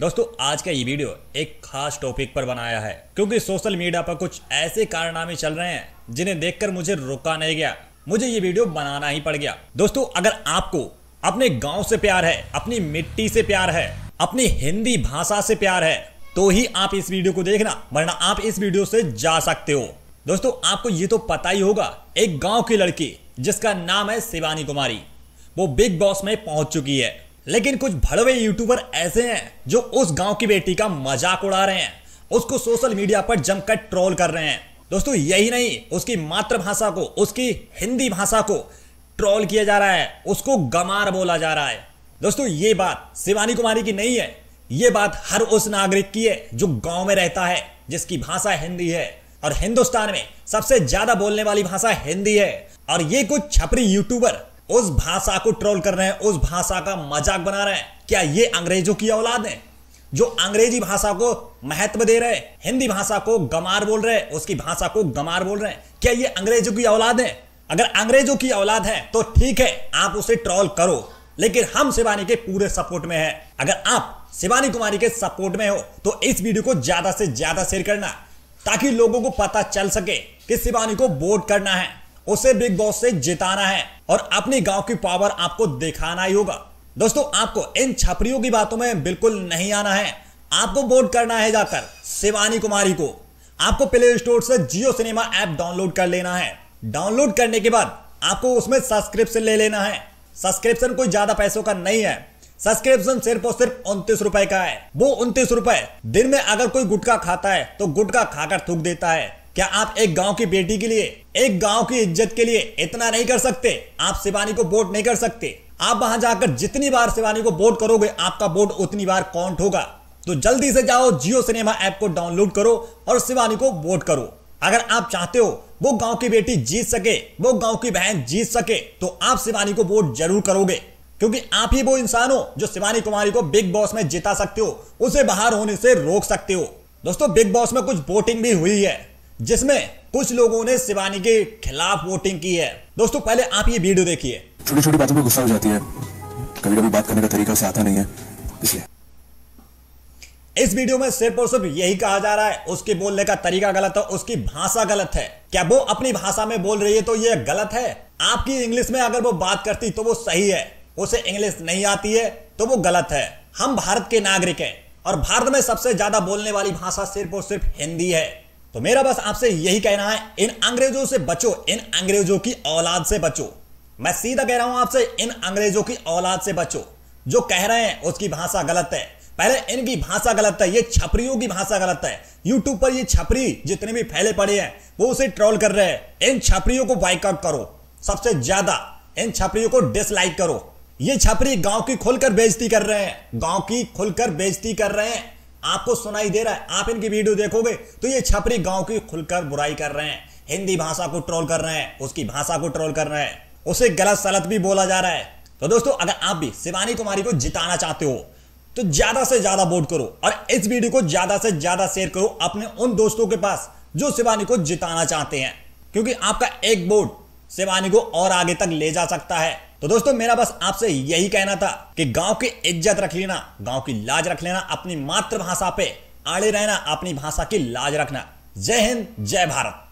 दोस्तों आज का ये वीडियो एक खास टॉपिक पर बनाया है क्योंकि सोशल मीडिया पर कुछ ऐसे कारनामे चल रहे हैं जिन्हें देखकर मुझे रोका नहीं गया मुझे ये वीडियो बनाना ही पड़ गया दोस्तों अगर आपको अपने गांव से प्यार है अपनी मिट्टी से प्यार है अपनी हिंदी भाषा से प्यार है तो ही आप इस वीडियो को देखना वरना आप इस वीडियो से जा सकते हो दोस्तों आपको ये तो पता ही होगा एक गांव की लड़की जिसका नाम है शिवानी कुमारी वो बिग बॉस में पहुंच चुकी है लेकिन कुछ भड़वे यूट्यूबर ऐसे हैं जो उस गांव की बेटी का मजाक उड़ा रहे हैं उसको सोशल मीडिया पर जमकर ट्रोल कर रहे हैं दोस्तों यही नहीं उसकी मातृभाषा को उसकी हिंदी भाषा को ट्रोल किया जा रहा है उसको गमार बोला जा रहा है दोस्तों ये बात शिवानी कुमारी की नहीं है ये बात हर उस नागरिक की है जो गांव में रहता है जिसकी भाषा हिंदी है और हिंदुस्तान में सबसे ज्यादा बोलने वाली भाषा हिंदी है और ये कुछ छपरी यूट्यूबर उस भाषा को ट्रोल कर रहे हैं उस भाषा का मजाक बना रहे हैं क्या ये अंग्रेजों की औलाद है जो अंग्रेजी भाषा को महत्व दे रहे हैं हिंदी भाषा को गमार बोल रहे हैं उसकी भाषा को गमार बोल रहे हैं क्या ये अंग्रेजों की औलाद है अगर अंग्रेजों की औलाद है तो ठीक है आप उसे ट्रोल करो लेकिन हम शिवानी के पूरे सपोर्ट में है अगर आप शिवानी कुमारी के सपोर्ट में हो तो इस वीडियो को ज्यादा से ज्यादा शेयर करना ताकि लोगों को पता चल सके कि शिवानी को वोट करना है उसे बिग बॉस से जिताना है और अपने गांव की पावर आपको दिखाना ही होगा दोस्तों आपको इन छपरियों की बातों में बिल्कुल नहीं आना है आपको वोट करना है जाकर शिवानी कुमारी को आपको प्ले स्टोर से जियो सिनेमा ऐप डाउनलोड कर लेना है डाउनलोड करने के बाद आपको उसमें सब्सक्रिप्शन ले लेना है सब्सक्रिप्शन कोई ज्यादा पैसों का नहीं है सब्सक्रिप्शन सिर्फ और सिर्फ उन्तीस रुपए का है वो उन्तीस रुपए दिन में अगर कोई गुटखा खाता है तो गुटखा खाकर थूक देता है क्या आप एक गांव की बेटी के लिए एक गांव की इज्जत के लिए इतना नहीं कर सकते आप शिवानी को वोट नहीं कर सकते आप वहां जाकर जितनी बार शिवानी को वोट करोगे आपका वोट उतनी बार काउंट होगा तो जल्दी से जाओ जियो सिनेमा ऐप को डाउनलोड करो और शिवानी को वोट करो अगर आप चाहते हो वो गांव की बेटी जीत सके वो गांव की बहन जीत सके तो आप शिवानी को वोट जरूर करोगे क्योंकि आप ही वो इंसान हो जो शिवानी कुमारी को बिग बॉस में जिता सकते हो उसे बाहर होने से रोक सकते हो दोस्तों बिग बॉस में कुछ वोटिंग भी हुई है जिसमें कुछ लोगों ने शिवानी के खिलाफ वोटिंग की है दोस्तों पहले आप ये वीडियो देखिए छोटी छोटी बातों पर गुस्सा हो जाती है कभी कभी बात करने का तरीका से आता नहीं है इसलिए इस वीडियो में सिर्फ और सिर्फ यही कहा जा रहा है उसके बोलने का तरीका गलत है उसकी भाषा गलत है क्या वो अपनी भाषा में बोल रही है तो ये गलत है आपकी इंग्लिश में अगर वो बात करती तो वो सही है उसे इंग्लिश नहीं आती है तो वो गलत है हम भारत के नागरिक हैं और भारत में सबसे ज्यादा बोलने वाली भाषा सिर्फ और सिर्फ हिंदी है तो मेरा बस आपसे यही कहना है इन अंग्रेजों से बचो इन अंग्रेजों की औलाद से बचो मैं सीधा कह रहा हूं आपसे इन अंग्रेजों की औलाद से बचो जो कह रहे हैं उसकी भाषा गलत है पहले इनकी भाषा गलत है ये छपरियों की भाषा गलत है यूट्यूब पर ये छपरी जितने भी फैले पड़े हैं वो उसे ट्रोल कर रहे हैं इन छपरियों को बाइकआउट करो सबसे ज्यादा इन छपरियों को डिसलाइक करो ये छपरी गांव की खुलकर बेजती कर रहे हैं गांव की खुलकर बेजती कर रहे हैं आपको सुनाई दे रहा है आप इनकी वीडियो देखोगे तो ये छपरी गांव की खुलकर बुराई कर रहे हैं हिंदी भाषा को ट्रोल कर रहे हैं उसकी भाषा को ट्रोल कर रहे हैं उसे गलत सलत भी बोला जा रहा है तो दोस्तों अगर आप भी शिवानी कुमारी को जिताना चाहते हो तो ज्यादा से ज्यादा वोट करो और इस वीडियो को ज्यादा से ज्यादा शेयर करो अपने उन दोस्तों के पास जो शिवानी को जिताना चाहते हैं क्योंकि आपका एक वोट शिवानी को और आगे तक ले जा सकता है तो दोस्तों मेरा बस आपसे यही कहना था कि गांव की इज्जत रख लेना गांव की लाज रख लेना अपनी मातृभाषा पे आड़े रहना अपनी भाषा की लाज रखना जय हिंद जय भारत